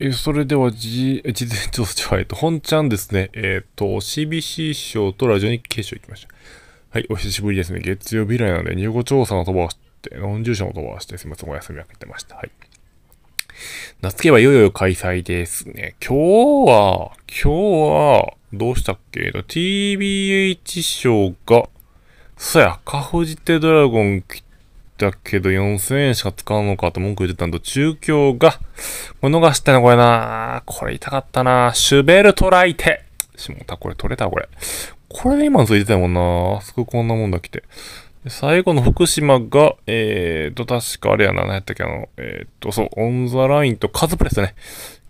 えそれでは、じ、事前調査、えっと、本ちゃんですね、えっ、ー、と、CBC 賞とラジオ日経賞行きました。はい、お久しぶりですね。月曜日以来なんで、入国調査の飛ばして、ノン住所の飛ばして、すみません、お休み明けてました。はい。夏けばいよいよ開催ですね。今日は、今日は、どうしたっけ ?TBH 賞が、そや、カフジテドラゴン来だけど4000円しか使うのかと文句言ってたんだ中京が、これ逃したな、これな。これ痛かったな。シュベルトライテ。下田、これ取れたこれ。これで今ついてたもんな。あそここんなもんだ来て。最後の福島が、えーと、確かあれやな、何やったっけ、あの、えーと、そう、オンザラインとカズプレスね。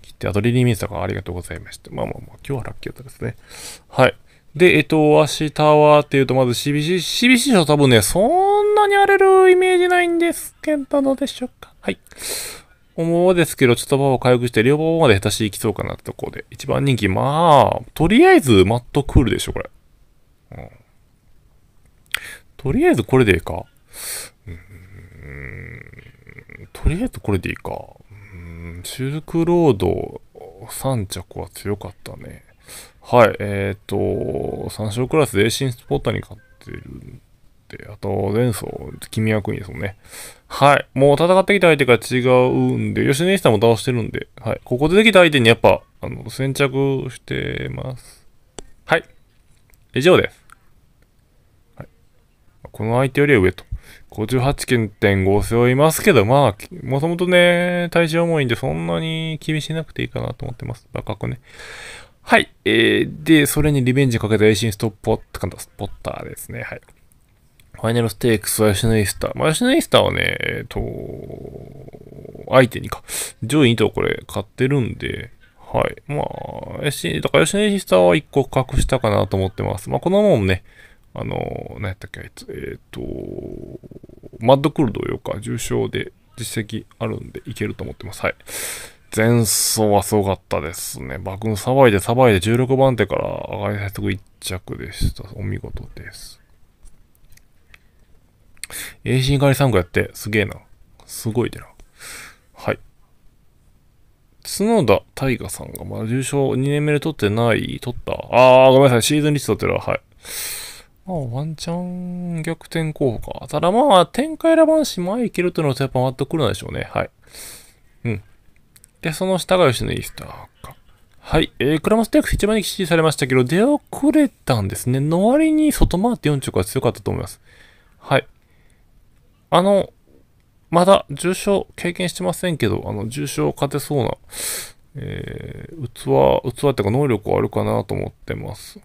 来て、あとリリーミンスとかありがとうございました。まあまあまあ、今日はラッキーだったですね。はい。で、えっと、明日はっていうと、まず CBC、CBC 賞多分ね、そんなに荒れるイメージないんですけど、どうでしょうか。はい。思うですけど、ちょっと場を回復して、両方まで下手し行きそうかなってとこで。一番人気、まあ、とりあえず、マットクールでしょ、これ。うん、とりあえず、これでいいか。うん、とりあえず、これでいいか。うん、シルクロード3着は強かったね。はい、えっ、ー、と、3勝クラスで新スポッターに勝ってるんで、あと、前走、君役員ですもんね。はい、もう戦ってきた相手が違うんで、吉根さんも倒してるんで、はい、ここでできた相手にやっぱ、あの、先着してます。はい、以上です。はい、この相手よりは上と。58.5背負いますけど、まあ、もともとね、体重重いんで、そんなに気にしなくていいかなと思ってます。バカくね。はい。えー、で、それにリベンジかけたエイシンストッポッポッターですね。はい。ファイナルステークスは吉野イースター。まあ、吉野イースターはね、えっ、と、相手にか、上位2頭これ買ってるんで、はい。まあ、ンだから吉野イースターは1個隠したかなと思ってます。まあ、このもんね、あの、何やったっけ、あいつ、えっ、と、マッドクルドよか、重傷で実績あるんで、いけると思ってます。はい。前走はすごかったですね。爆群騒いで騒いで16番手から上がり最速1着でした。お見事です。衛進狩り3個やって、すげえな。すごいでな。はい。角田大河さんがまだ重賞2年目で取ってない、取った。あー、ごめんなさい。シーズンリスト取ってるわ。はい。まあ、ワンチャン逆転候補か。ただまあ、展開ラバンし前行けるというのはやっぱ回ってくるんでしょうね。はい。うん。で、その下が吉野イースターか。はい。えー、クラマステークス一番に指示されましたけど、出遅れたんですね。の割に外回って4直は強かったと思います。はい。あの、まだ重症経験してませんけど、あの、重症勝てそうな、えー、器、器っていうか能力はあるかなと思ってます。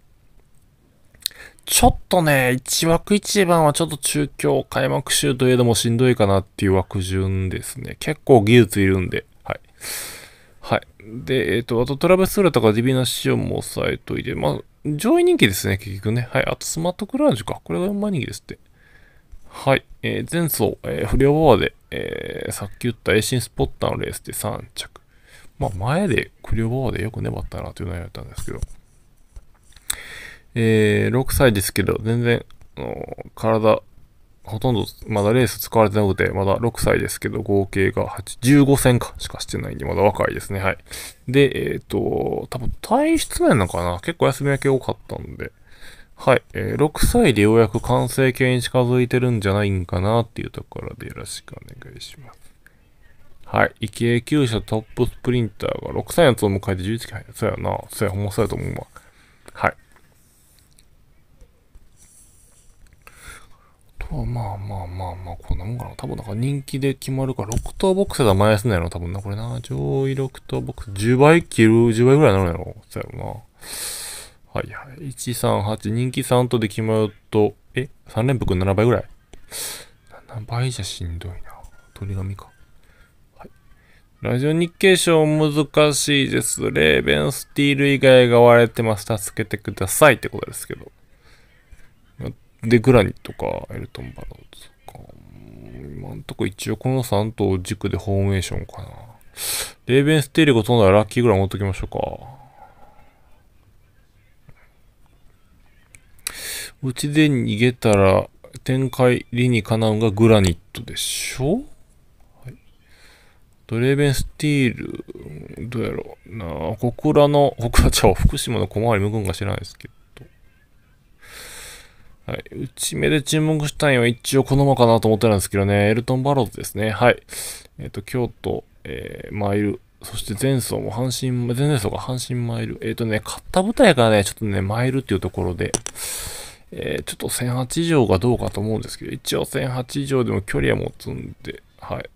ちょっとね、1枠1番はちょっと中京開幕週といえどもしんどいかなっていう枠順ですね。結構技術いるんで。はい。で、えっ、ー、と、あとトラベスーラとかディビナシオンも押さえといて、まあ、上位人気ですね、結局ね。はい。あとスマートクラージュか。これが4番人気ですって。はい。えー、前走、えー、不良バアで、えー、さっき言ったエシンスポッターのレースで3着。まあ、前で不良バアでよく粘ったなというのをやったんですけど。えー、6歳ですけど、全然、あの体ほとんどまだレース使われてなくて、まだ6歳ですけど、合計が8 15戦かしかしてないんで、まだ若いですね。はい。で、えっ、ー、と、多分体質面なのかな結構休み明け多かったんで。はい、えー、6歳でようやく完成形に近づいてるんじゃないんかなっていうところでよろしくお願いします。はい。池江厩舎トップスプリンターが6歳のやつを迎えて11期入る。そうやな。そうや、ほんまそうやと思うわ。はい。まあまあまあまあまあ、こんなもんかな。多分だから人気で決まるから、6等ボックスだマイナスなんやろ、多分な。これな、上位6等ボックス、10倍切る、10倍ぐらいになるんやろ。そうやろな。はいはい。138、人気3等で決まると、え ?3 連複7倍ぐらい ?7 倍じゃしんどいな。鳥紙か。はい。ラジオ日経賞難しいです。レーベンスティール以外が割れてます。助けてくださいってことですけど。で、グラニとか、エルトン・バローズか。今んとこ一応この3頭軸でフォーメーションかな。レーベンステイレゴ飛んだらラッキーぐらい持っときましょうか。うちで逃げたら、展開理にかなうがグラニットでしょ、はい、ドレーベンスティール、どうやろうなあ、小倉の、小倉ちゃん、福島の小回り向くんか知らないですけど。はい。ち目で注目したいのは一応このままかなと思ってるんですけどね、エルトン・バローズですね。はい。えっ、ー、と、京都、えー、マイル、そして前走も阪神、前々走が阪神マイル。えっ、ー、とね、買った舞台がね、ちょっとね、マイルっていうところで、えー、ちょっと1008以上がどうかと思うんですけど、一応1008以上でも距離は持つんで、はい。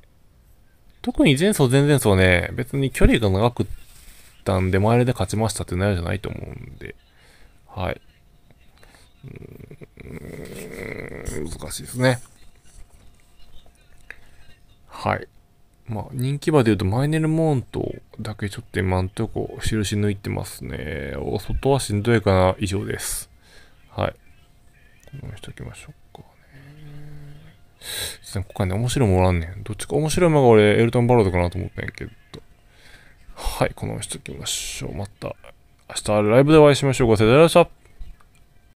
特に前走前々走ね、別に距離が長くったんで、マイルで勝ちましたってなるじゃないと思うんで、はい。うん、難しいですね。はい。まあ、人気馬で言うと、マイネルモーントだけちょっと今んとこ印抜いてますね。お外はしんどいかな、以上です。はい。このしときましょうかね。すね、今回ね、面白いもおらんねん。どっちか面白い馬が俺、エルトン・バロードかなと思ったんやけど。はい、このしときましょう。また、明日ライブでお会いしましょう。ご清聴ありがとうございました。